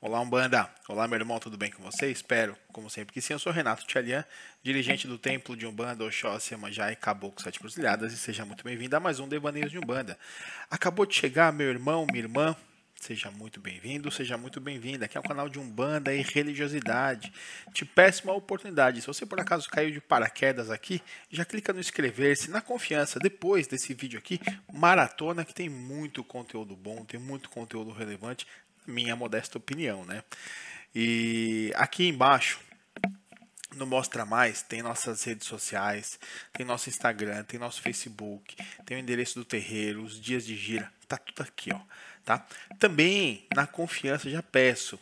Olá, Umbanda. Olá, meu irmão, tudo bem com você? Espero, como sempre, que sim. Eu sou Renato Tchalian, dirigente do Templo de Umbanda, Oxóssi, Manjá e Caboclo Sete Cruzilhadas, e seja muito bem-vindo a mais um Devaneios de Umbanda. Acabou de chegar, meu irmão, minha irmã, Seja muito bem-vindo, seja muito bem-vinda. Aqui é o canal de Umbanda e Religiosidade. Te peço uma oportunidade. Se você por acaso caiu de paraquedas aqui, já clica no inscrever-se na confiança. Depois desse vídeo aqui, maratona que tem muito conteúdo bom, tem muito conteúdo relevante minha modesta opinião, né? E aqui embaixo no Mostra Mais tem nossas redes sociais, tem nosso Instagram, tem nosso Facebook, tem o endereço do terreiro, os dias de gira, tá tudo aqui, ó, tá? Também na confiança já peço,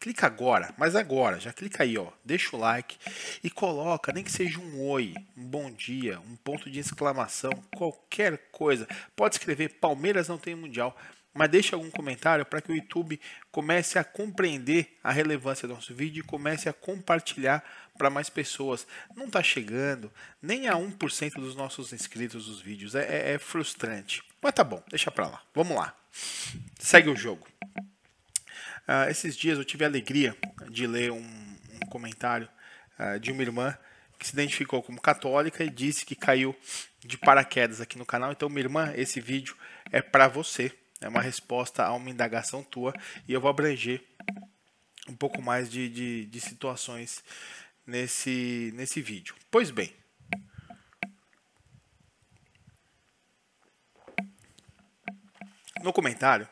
clica agora, mas agora, já clica aí, ó, deixa o like e coloca, nem que seja um oi, um bom dia, um ponto de exclamação, qualquer coisa. Pode escrever Palmeiras não tem mundial mas deixe algum comentário para que o YouTube comece a compreender a relevância do nosso vídeo e comece a compartilhar para mais pessoas. Não está chegando nem a 1% dos nossos inscritos dos vídeos, é, é, é frustrante. Mas tá bom, deixa para lá. Vamos lá. Segue o jogo. Uh, esses dias eu tive a alegria de ler um, um comentário uh, de uma irmã que se identificou como católica e disse que caiu de paraquedas aqui no canal. Então, minha irmã, esse vídeo é para você. É uma resposta a uma indagação tua e eu vou abranger um pouco mais de, de, de situações nesse, nesse vídeo. Pois bem. No comentário,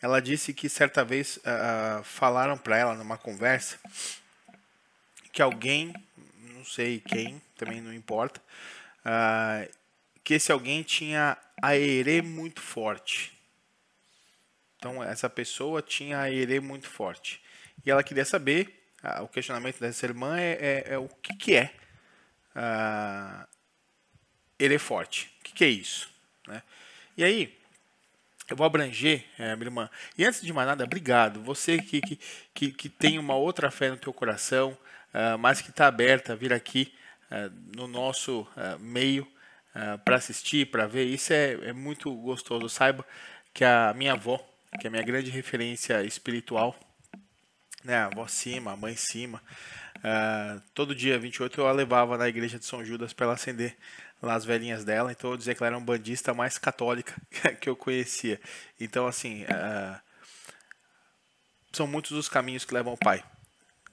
ela disse que certa vez uh, falaram para ela numa conversa que alguém, não sei quem, também não importa, uh, que esse alguém tinha ere muito forte. Então, essa pessoa tinha a herê muito forte. E ela queria saber, ah, o questionamento dessa irmã é, é, é o que, que é ah, herê forte? O que, que é isso? Né? E aí, eu vou abranger, é, minha irmã. E antes de mais nada, obrigado. Você que, que, que, que tem uma outra fé no teu coração, ah, mas que está aberta a vir aqui ah, no nosso ah, meio ah, para assistir, para ver. Isso é, é muito gostoso. Saiba que a minha avó, que é a minha grande referência espiritual, né? A avó Cima, a mãe Cima. Uh, ah, todo dia, 28, eu a levava na igreja de São Judas para ela acender lá as velhinhas dela. Então eu dizia que ela era um bandista mais católica que eu conhecia. Então, assim, uh, são muitos os caminhos que levam ao Pai.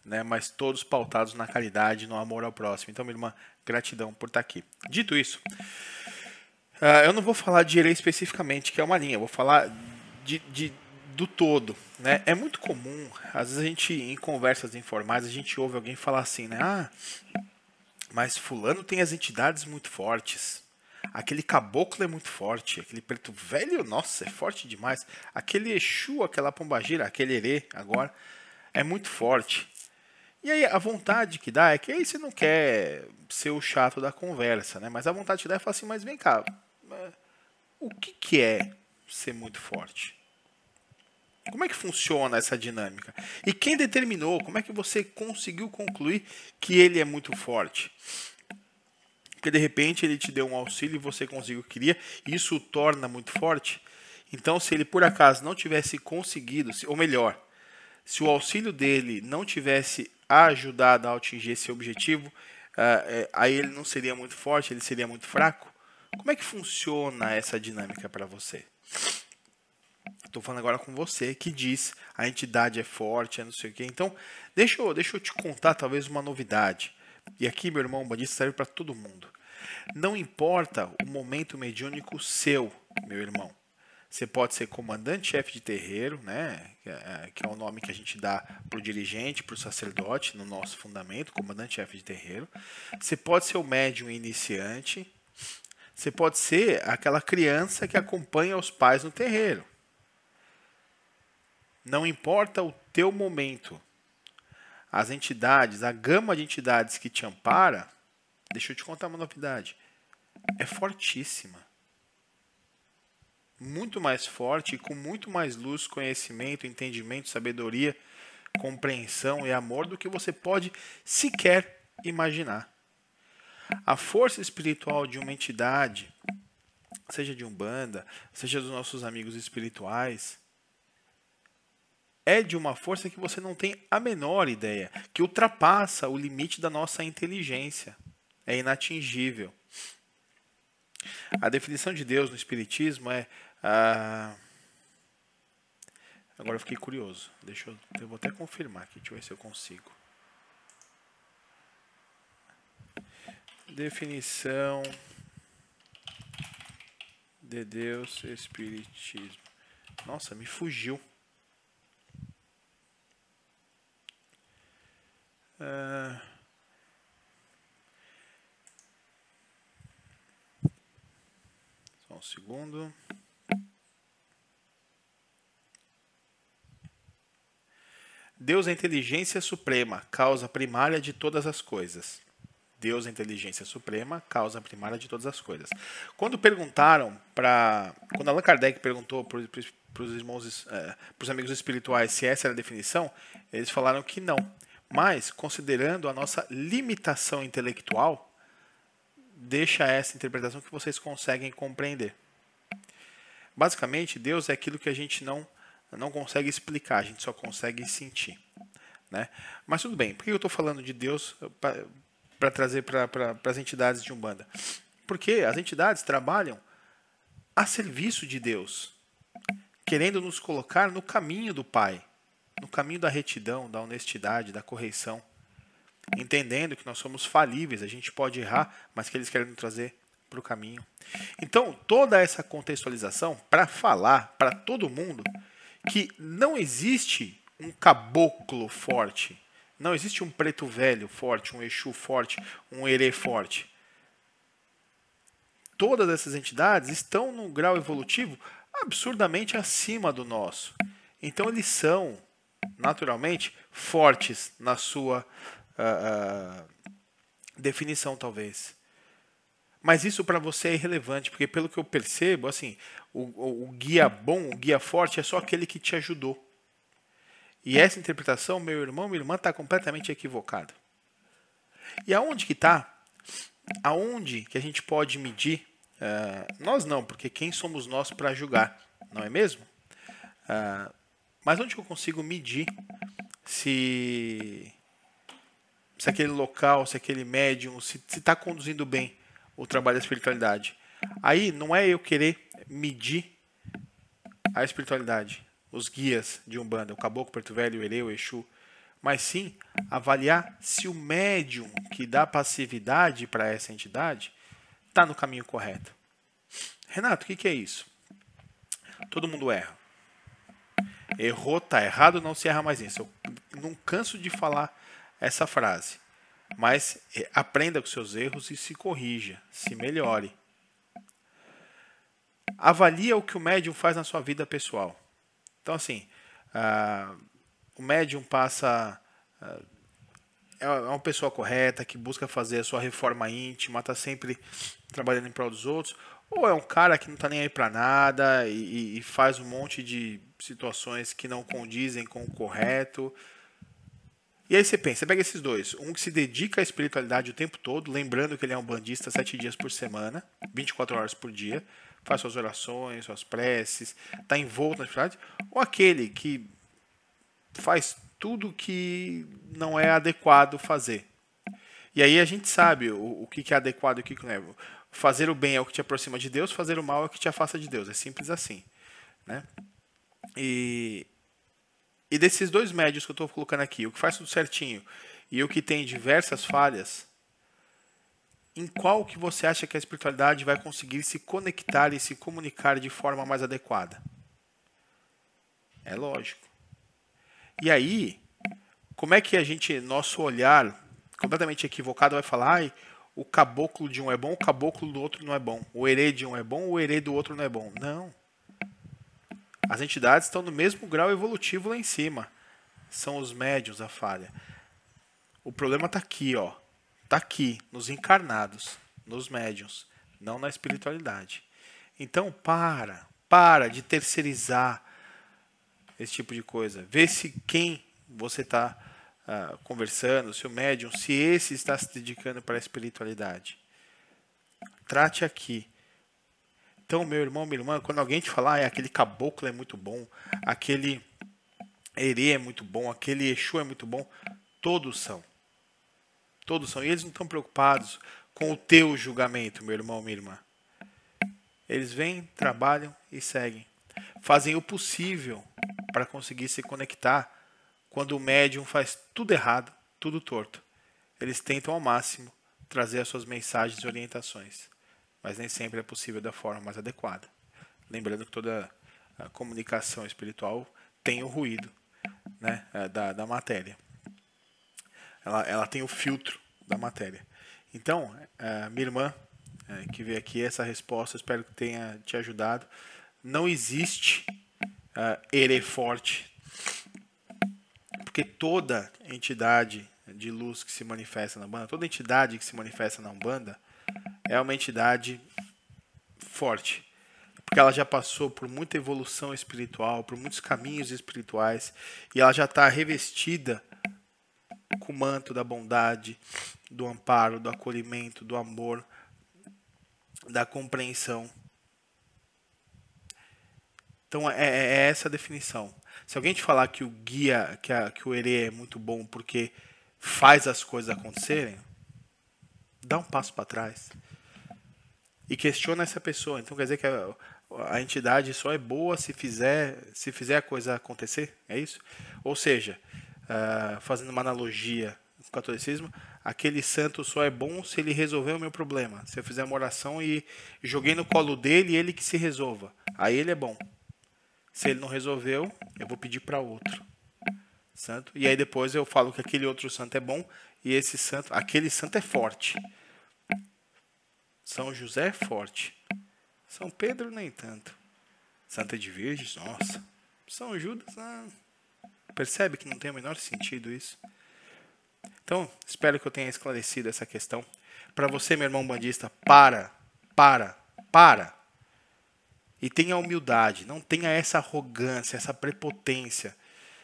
Né, mas todos pautados na caridade, no amor ao próximo. Então, minha irmã, gratidão por estar tá aqui. Dito isso, uh, eu não vou falar de herê especificamente, que é uma linha, eu vou falar de, de do todo. Né? É muito comum, às vezes a gente, em conversas informais, a gente ouve alguém falar assim, né? Ah, mas fulano tem as entidades muito fortes. Aquele caboclo é muito forte. Aquele preto velho, nossa, é forte demais. Aquele Exu, aquela pombagira, aquele erê agora, é muito forte. E aí a vontade que dá é que aí você não quer ser o chato da conversa, né? Mas a vontade que dá é falar assim, mas vem cá, o que, que é ser muito forte? Como é que funciona essa dinâmica? E quem determinou? Como é que você conseguiu concluir que ele é muito forte? Porque de repente ele te deu um auxílio e você conseguiu o que queria, e isso o torna muito forte. Então, se ele por acaso não tivesse conseguido, ou melhor, se o auxílio dele não tivesse ajudado a atingir esse objetivo, ah, é, aí ele não seria muito forte, ele seria muito fraco. Como é que funciona essa dinâmica para você? Estou falando agora com você que diz a entidade é forte, é não sei o quê. Então, deixa eu, deixa eu te contar talvez uma novidade. E aqui, meu irmão, bandido serve para todo mundo. Não importa o momento mediúnico seu, meu irmão. Você pode ser comandante-chefe de terreiro, né? É, que é o nome que a gente dá para o dirigente, para o sacerdote, no nosso fundamento, comandante-chefe de terreiro. Você pode ser o médium iniciante. Você pode ser aquela criança que acompanha os pais no terreiro. Não importa o teu momento, as entidades, a gama de entidades que te ampara, deixa eu te contar uma novidade, é fortíssima. Muito mais forte e com muito mais luz, conhecimento, entendimento, sabedoria, compreensão e amor do que você pode sequer imaginar. A força espiritual de uma entidade, seja de Umbanda, seja dos nossos amigos espirituais, é de uma força que você não tem a menor ideia, que ultrapassa o limite da nossa inteligência. É inatingível. A definição de Deus no Espiritismo é. Ah, agora eu fiquei curioso. Deixa eu, eu vou até confirmar aqui, deixa eu ver se eu consigo. Definição de Deus Espiritismo. Nossa, me fugiu. um segundo. Deus é inteligência suprema, causa primária de todas as coisas. Deus é inteligência suprema, causa primária de todas as coisas. Quando perguntaram para. Quando Allan Kardec perguntou para os irmãos, é, para os amigos espirituais se essa era a definição, eles falaram que não. Mas, considerando a nossa limitação intelectual, deixa essa interpretação que vocês conseguem compreender. Basicamente, Deus é aquilo que a gente não, não consegue explicar, a gente só consegue sentir. Né? Mas tudo bem, por que eu estou falando de Deus eh, para trazer para pra, as entidades de Umbanda? Porque as entidades trabalham a serviço de Deus, querendo nos colocar no caminho do Pai, no caminho da retidão, da honestidade, da correição entendendo que nós somos falíveis, a gente pode errar, mas que eles querem nos trazer para o caminho. Então, toda essa contextualização para falar para todo mundo que não existe um caboclo forte, não existe um preto velho forte, um Exu forte, um Herê forte. Todas essas entidades estão num grau evolutivo absurdamente acima do nosso. Então, eles são naturalmente fortes na sua uh, definição, talvez. Mas isso para você é irrelevante, porque pelo que eu percebo, assim, o, o guia bom, o guia forte é só aquele que te ajudou. E essa interpretação, meu irmão, minha irmã, está completamente equivocada. E aonde que está? Aonde que a gente pode medir? Uh, nós não, porque quem somos nós para julgar, não é mesmo? Uh, mas onde eu consigo medir se se é aquele local, se é aquele médium, se está conduzindo bem o trabalho da espiritualidade. Aí não é eu querer medir a espiritualidade, os guias de Umbanda, o Caboclo, o Perto Velho, o Ereu, o Exu, mas sim avaliar se o médium que dá passividade para essa entidade está no caminho correto. Renato, o que, que é isso? Todo mundo erra. Errou, tá errado, não se erra mais isso. Eu não canso de falar essa frase. Mas aprenda com seus erros e se corrija, se melhore. Avalia o que o médium faz na sua vida pessoal. Então, assim, uh, o médium passa. Uh, é uma pessoa correta, que busca fazer a sua reforma íntima, está sempre trabalhando em prol dos outros. Ou é um cara que não está nem aí para nada e, e, faz um monte de situações que não condizem com o correto. E aí você pensa, você pega esses dois. Um que se dedica à espiritualidade o tempo todo, lembrando que ele é um bandista sete dias por semana, 24 horas por dia, faz suas orações, suas preces, está envolto na espiritualidade. Ou aquele que faz tudo que não é adequado fazer. E aí a gente sabe o, o que, é adequado e o que, que não é. Fazer o bem é o que te aproxima de Deus, fazer o mal é o que te afasta de Deus. É simples assim. Né? E, e desses dois médios que eu estou colocando aqui, o que faz tudo certinho e o que tem diversas falhas, em qual que você acha que a espiritualidade vai conseguir se conectar e se comunicar de forma mais adequada? É lógico. E aí, como é que a gente, nosso olhar completamente equivocado vai falar, ai, o caboclo de um é bom, o caboclo do outro não é bom. O herê de um é bom, o herê do outro não é bom. Não. As entidades estão no mesmo grau evolutivo lá em cima. São os médiuns a falha. O problema está aqui, ó. Está aqui, nos encarnados, nos médiuns, não na espiritualidade. Então para, para de terceirizar esse tipo de coisa. Vê se quem você está ah, conversando, se o médium, se esse está se dedicando para a espiritualidade. Trate aqui. Então, meu irmão, minha irmã, quando alguém te falar, ah, é aquele caboclo é muito bom, aquele erê é muito bom, aquele exu é muito bom, todos são. Todos são. E eles não estão preocupados com o teu julgamento, meu irmão, minha irmã. Eles vêm, trabalham e seguem. Fazem o possível para conseguir se conectar quando o médium faz tudo errado, tudo torto. Eles tentam ao máximo trazer as suas mensagens e orientações mas nem sempre é possível da forma mais adequada. Lembrando que toda ah, comunicação espiritual tem o ruído né, ah, da, da matéria. Ela, ela tem o filtro da matéria. Então, ah, minha irmã eh, que veio aqui, essa resposta, espero que tenha te ajudado. Não existe uh, ele forte, porque toda entidade de luz que se manifesta na banda, toda entidade que se manifesta na Umbanda, é uma entidade forte. Porque ela já passou por muita evolução espiritual, por muitos caminhos espirituais, e ela já está revestida com o manto da bondade, do amparo, do acolhimento, do amor, da compreensão. Então é, é, é essa a definição. Se alguém te falar que o guia, que, a, que o erê é muito bom porque faz as coisas acontecerem, dá um passo para trás e questiona essa pessoa. Então quer dizer que a, a entidade só é boa se fizer, se fizer a coisa acontecer? É isso? Ou seja, uh, fazendo uma analogia com o catolicismo, aquele santo só é bom se ele resolver o meu problema. Se eu fizer uma oração e joguei no colo dele, ele que se resolva. Aí ele é bom. Se ele não resolveu, eu vou pedir para outro santo. E aí depois eu falo que aquele outro santo é bom e esse santo, aquele santo é forte. São José é forte. São Pedro nem tanto. Santa de Virgens, nossa. São Judas, ah, percebe que não tem o menor sentido isso. Então, espero que eu tenha esclarecido essa questão. Para você, meu irmão bandista, para, para, para. E tenha humildade, não tenha essa arrogância, essa prepotência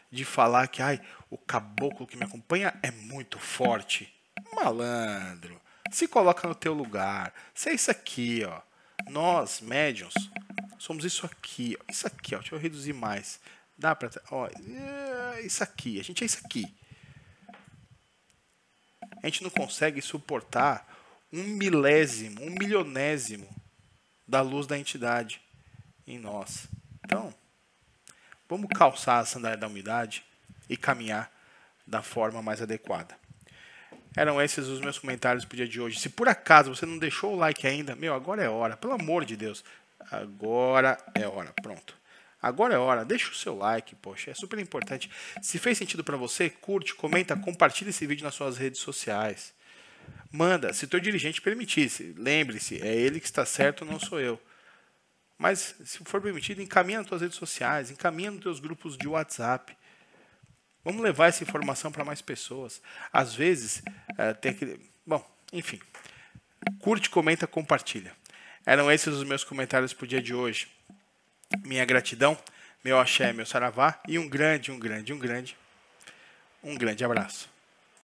de falar que ai, o caboclo que me acompanha é muito forte. Malandro se coloca no teu lugar. Se é isso aqui, ó. Nós, médiums, somos isso aqui, ó. Isso aqui, ó. Deixa eu reduzir mais. Dá para, ó, é isso aqui. A gente é isso aqui. A gente não consegue suportar um milésimo, um milionésimo da luz da entidade em nós. Então, vamos calçar a sandália da umidade e caminhar da forma mais adequada. Eram esses os meus comentários para o dia de hoje. Se por acaso você não deixou o like ainda, meu, agora é hora. Pelo amor de Deus. Agora é hora. Pronto. Agora é hora, deixa o seu like, poxa, é super importante. Se fez sentido para você, curte, comenta, compartilha esse vídeo nas suas redes sociais. Manda, se teu dirigente permitisse, lembre-se, é ele que está certo, não sou eu. Mas se for permitido, encaminha nas tuas redes sociais, encaminha nos teus grupos de WhatsApp. Vamos levar essa informação para mais pessoas. Às vezes, é, tem que. Bom, enfim. Curte, comenta, compartilha. Eram esses os meus comentários para o dia de hoje. Minha gratidão, meu axé, meu saravá e um grande, um grande, um grande, um grande abraço.